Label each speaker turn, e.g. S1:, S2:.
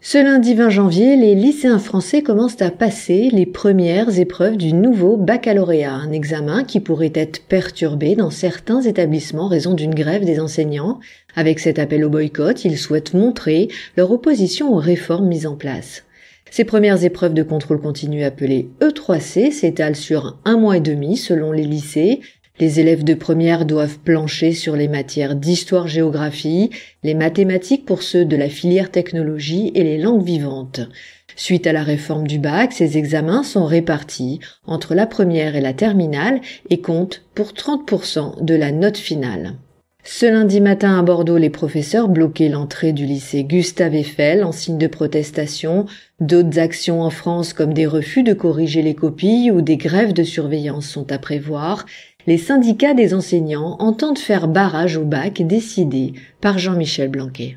S1: Ce lundi 20 janvier, les lycéens français commencent à passer les premières épreuves du nouveau baccalauréat, un examen qui pourrait être perturbé dans certains établissements en raison d'une grève des enseignants. Avec cet appel au boycott, ils souhaitent montrer leur opposition aux réformes mises en place. Ces premières épreuves de contrôle continu appelées E3C s'étalent sur un mois et demi selon les lycées. Les élèves de première doivent plancher sur les matières d'histoire-géographie, les mathématiques pour ceux de la filière technologie et les langues vivantes. Suite à la réforme du bac, ces examens sont répartis entre la première et la terminale et comptent pour 30% de la note finale. Ce lundi matin à Bordeaux, les professeurs bloquaient l'entrée du lycée Gustave Eiffel en signe de protestation. D'autres actions en France comme des refus de corriger les copies ou des grèves de surveillance sont à prévoir. Les syndicats des enseignants entendent faire barrage au bac décidé par Jean-Michel Blanquet.